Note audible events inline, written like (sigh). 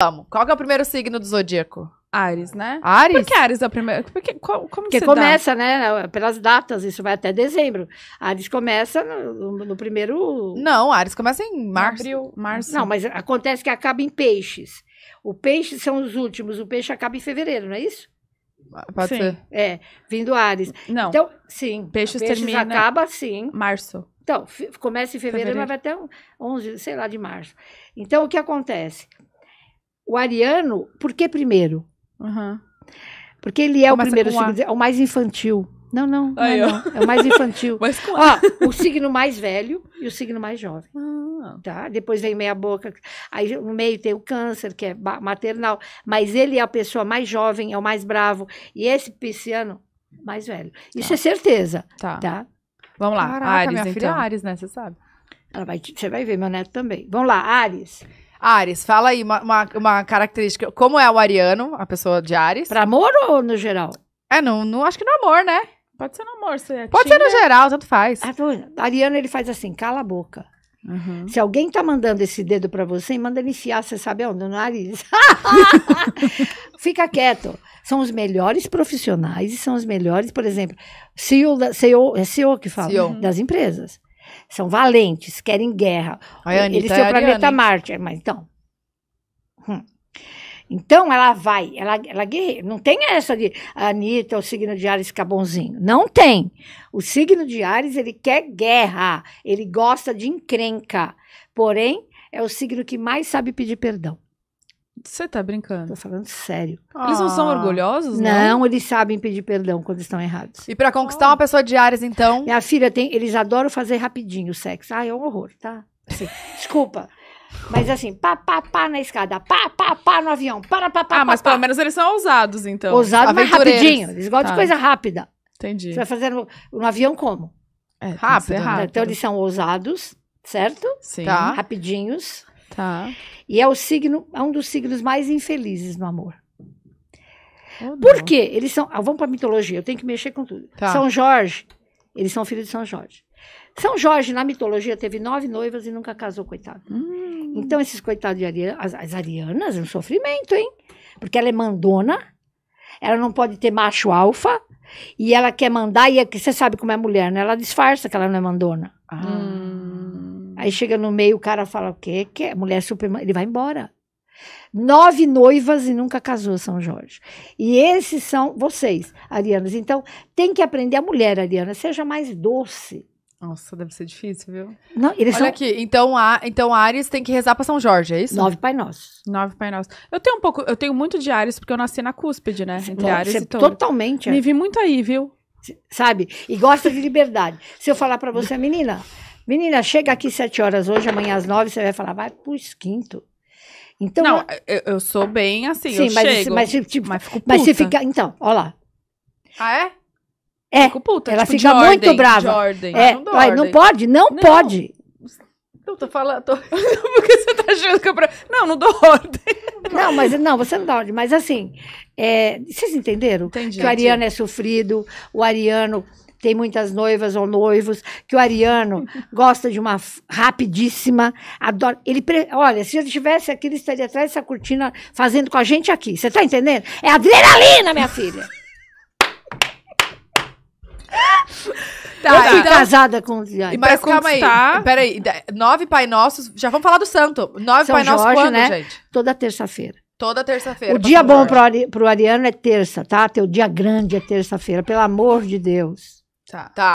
Vamos. Qual é o primeiro signo do zodíaco? Ares, né? Ares? Por que Ares é o primeiro? Porque, como Porque começa, dá? né? Pelas datas, isso vai até dezembro. Ares começa no, no primeiro. Não, Ares começa em março. Abril, março. Não, mas acontece que acaba em peixes. O peixe são os últimos, o peixe acaba em fevereiro, não é isso? Pode sim. ser. É, vindo Ares. Não. Então, sim. Peixes, peixes termina. acaba, sim. Março. Então, começa em fevereiro, fevereiro, mas vai até 11, sei lá, de março. Então, o que acontece? O ariano, por que primeiro? Uhum. Porque ele é Começa o primeiro signo, é o mais infantil. Não, não, Ai, não, é não, É o mais infantil. (laughs) Mas com... o signo mais velho e o signo mais jovem. Ah. Tá? Depois vem meia boca. Aí no meio tem o câncer, que é maternal. Mas ele é a pessoa mais jovem, é o mais bravo. E esse pisciano, mais velho. Isso tá. é certeza. Tá. tá? Vamos lá, Caraca, Ares, minha filha então. é Ares, né? Você sabe. Ela vai, você vai ver, meu neto também. Vamos lá, Ares. Ares, fala aí uma, uma, uma, característica. Como é o ariano, a pessoa de Ares? Pra amor ou no geral? É, não, não acho que no amor, né? Pode ser no amor, se é Pode ser no geral, tanto faz. Ah, ariano, ele faz assim, cala a boca. Uhum. Se alguém tá mandando esse dedo para você, manda ele enfiar, você sabe onde? No nariz. (laughs) Fica quieto. São os melhores profissionais e são os melhores, por exemplo, CEO, CEO, é CEO que fala, CEO. das empresas são valentes, querem guerra. ele Anitta, é o planeta Marte, é, mas então. Hum. Então ela vai, ela, ela guerreia. Não tem essa de Anitta, o signo de Ares cabonzinho bonzinho. Não tem. O signo de Ares, ele quer guerra, ele gosta de encrenca. Porém, é o signo que mais sabe pedir perdão. Você tá brincando? Tô falando sério. Eles não são ah. orgulhosos, né? Não, eles sabem pedir perdão quando estão errados. E para conquistar uma pessoa de Ares, então? Minha filha tem, eles adoram fazer rapidinho o sexo. Ah, é um horror, tá? Assim, (laughs) desculpa. Mas assim, pá, pá, pá na escada, pá, pá, pá no avião, para, pá, pá, Ah, pá, mas pá. pelo menos eles são ousados, então. Ousados, mas rapidinho. Eles gostam tá. de coisa rápida. Entendi. Você vai fazer no, no avião como? É, rápido, é rápido. Então eles são ousados, certo? Sim. Tá. Rapidinhos. Tá. E é o signo, é um dos signos mais infelizes no amor. Oh, Por quê? Eles são. Ah, vamos para mitologia, eu tenho que mexer com tudo. Tá. São Jorge, eles são filhos de São Jorge. São Jorge, na mitologia, teve nove noivas e nunca casou, coitado. Hum. Então, esses coitados de Ariana, as, as arianas, é um sofrimento, hein? Porque ela é mandona, ela não pode ter macho alfa, e ela quer mandar, e é você sabe como é mulher, né? Ela disfarça que ela não é mandona. Ah. Hum. Aí chega no meio, o cara fala: o quê? Que é? Mulher Superman. Ele vai embora. Nove noivas e nunca casou São Jorge. E esses são vocês, Arianas. Então, tem que aprender a mulher, Ariana. Seja mais doce. Nossa, deve ser difícil, viu? Não, Olha são... aqui, então, a, então Ares tem que rezar pra São Jorge, é isso? Nove Pai Nossos. Nove Pai Nossos. Eu tenho um pouco, eu tenho muito de Ares, porque eu nasci na cúspide, né? Entre Ares e Totalmente. É. Me vi muito aí, viu? Sabe? E gosta de liberdade. Se eu falar para você, menina, Menina, chega aqui sete horas hoje, amanhã às nove, você vai falar, vai pro esquinto. Então, não, eu, eu sou bem assim, sim, eu mas, chego. Mas, tipo, mas, mas se fica. Então, ó lá. Ah, é? É. Fico puta, ela tipo, fica muito brava. Ordem. É, ah, não, vai, não pode? Não, não. pode. Eu tô falando. Tô... (laughs) Porque você tá achando que eu. Não, não dou ordem. Não, mas não, você não dá ordem. Mas assim, é, vocês entenderam? Entendi. Que o Ariano é sofrido, o Ariano tem muitas noivas ou noivos que o Ariano (laughs) gosta de uma rapidíssima, adora. Ele, pre... olha, se ele estivesse aqui, ele estaria atrás dessa cortina fazendo com a gente aqui. Você tá entendendo? É adrenalina, minha filha. (laughs) Tá, eu fui então, casada com o Diário. Mas calma aí. Peraí. Nove Pai Nossos. Já vamos falar do santo. Nove São Pai Jorge, Nossos quando, né? gente? Toda terça-feira. Toda terça-feira. O dia bom pro, pro Ariano é terça, tá? Teu dia grande é terça-feira. Pelo amor de Deus. Tá. Tá.